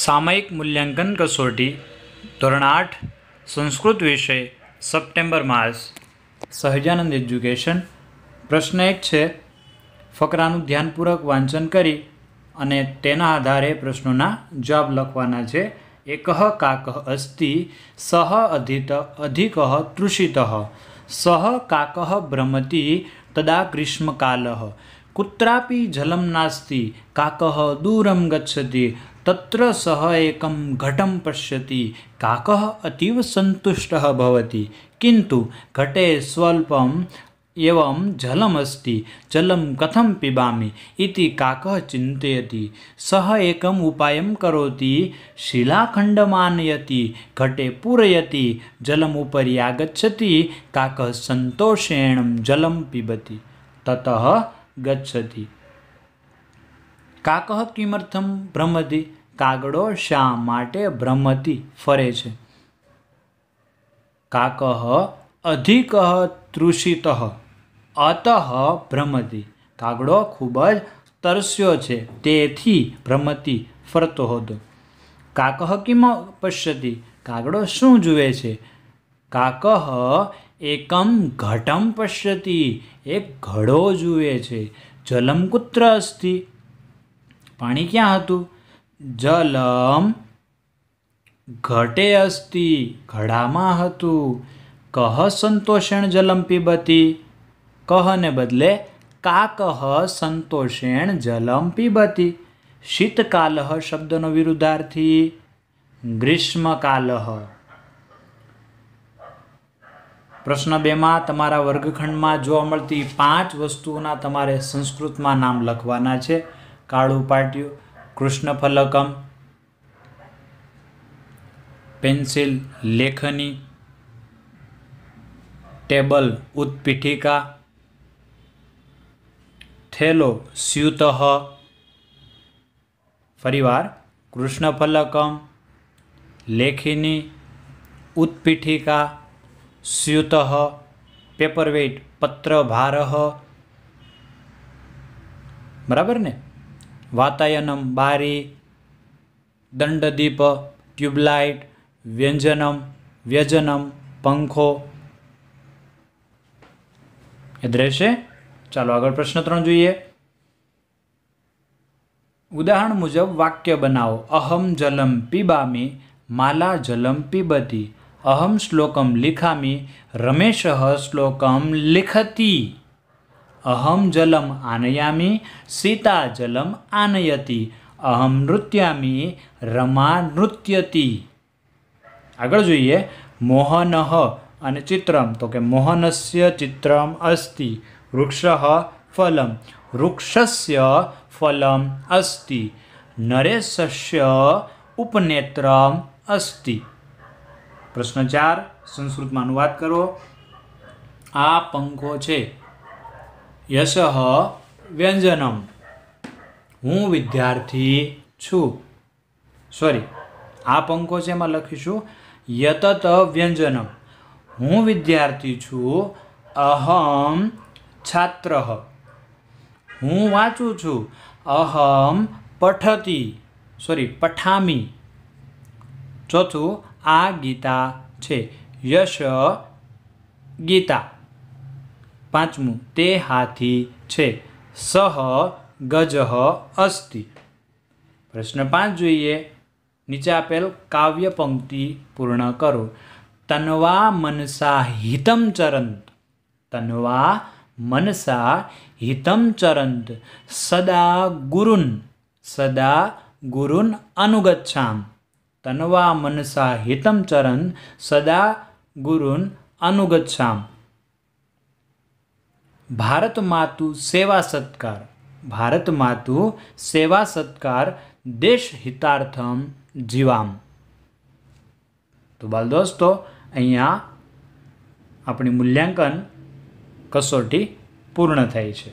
સામયિક મૂલ્યાંકન કસોટી ધોરણ આઠ સંસ્કૃત વિષય સપ્ટેમ્બર માસ સહજાનંદ એજ્યુકેશન પ્રશ્ન એક છે ફકરાનું ધ્યાનપૂર્વક વાંચન કરી અને તેના આધારે પ્રશ્નોના જવાબ લખવાના છે એકહ કાક અસ્તિ સહ અધિત અધિક તૃષિત સહ કાક ભ્રમતી તદા ગ્રીષ્મકાલ કુત્રાપી જલમ નાસ્તિ કાક દૂરમ ગચ્છતી તત્ર સહ એકમ ઘટમ પશ્યતિ કાકઃ અતીવ સંતુષ્ટ ભવતી કિંતુ ઘટે સ્વલ્પમ એવમ જલમસ્તિ જલમ કથમ પીબામી ઇતિ કાક ચિંતયતી સહ એકમ ઉપાયમ કરોતી શિલાખંડમાનયતી ઘટે પૂરયતી જલમ ઉપરી આગચ્છતિ કાક સંતોષેણ જલમ પીબતી તત ગચ્છતી કાકહ કિમર્થમ ભ્રમતી કાગડો શા માટે ભ્રમતી ફરે છે કાકહ અધિક તૃષિત અતઃ ભ્રમતી કાગડો ખૂબ જ તરસ્યો છે તેથી ભ્રમતી ફરતો હતો કાકહ કિમ પશ્યતી કાગડો શું જુએ છે કાકહ એકમ ઘટમ પશ્યતી એક ઘડો જુએ છે જલમ કુત્ર અસ્તિ પાણી ક્યાં હતું જલમ ઘટે અસ્તિ ઘડામાં હતું કહ સંતોષેણ જલમ પીબતી કહને બદલે કા કહ સંતોષેણ જલમ પીબતી શીતકાલહ શબ્દનો વિરુદ્ધાર્થી ગ્રીષ્મકાલહ પ્રશ્ન બેમાં તમારા વર્ગખંડમાં જોવા મળતી પાંચ વસ્તુઓના તમારે સંસ્કૃતમાં નામ લખવાના છે काड़ू पाट्य कृष्ण फलकम पेन्सिल लेखनी टेबल उत्पीठिका थेलो स्यूत फरीवार कृष्ण फलकम लेखिनी उत्पीठिका स्यूत पेपरवेट पत्र भार बराबर ने વાતાયનમ બારી દંડદીપ ટ્યુબલાઇટ વ્યંજનમ વ્યજનમ પંખો યાદ રહેશે ચાલો આગળ પ્રશ્ન ત્રણ જોઈએ ઉદાહરણ મુજબ વાક્ય બનાવો અહમ જલમ પીબામી માલા જલમ પીબતી અહમ શ્લોકમ લિખામી રમેશ શ્લોકમ લિખતી અહમ જલમ આનયામી સીતા જલમ આનયતી અહમ નૃત્યામી રમા નૃત્યતી આગળ જોઈએ મોહનહ અને ચિત્રમ તો કે મોહનસ્ય ચિત્રમ અસ્તિ વૃક્ષ ફલમ વૃક્ષસ્ય ફલમ અસ્તિ નરેશસ્ય ઉપનેત્રમ અસ્તિ પ્રશ્ન ચાર સંસ્કૃતમાં અનુવાદ કરો આ પંખો છે યશ વ્યંજનમ હું વિદ્યાર્થી છું સોરી આ પંકો છે એમાં લખીશું યતત વ્યંજનમ હું વિદ્યાર્થી છું અહમ છાત્ર હું વાંચું છું અહમ પઠતી સોરી પઠામી ચોથું આ ગીતા છે યશ ગીતા પાંચમું તે હાથી છે સહ ગજહ અસ્તિ પ્રશ્ન પાંચ જોઈએ નીચે આપેલ કાવ્ય પંક્તિ પૂર્ણ કરો તન્વા મનસા હિતમ ચરંત તનવા મનસા હિતમ ચરંત સદા ગુરુન સદા ગુરુન અનુગચ્છામ તનવા મનસા હિતમ ચરન સદા ગુરુન અનુગચ્છામ ભારત માતુ સેવા સત્કાર ભારત માતુ સેવા સત્કાર દેશ હિતાર્થમ જીવામ તો બાલ દોસ્તો અહીંયા આપણી મૂલ્યાંકન કસોટી પૂર્ણ થઈ છે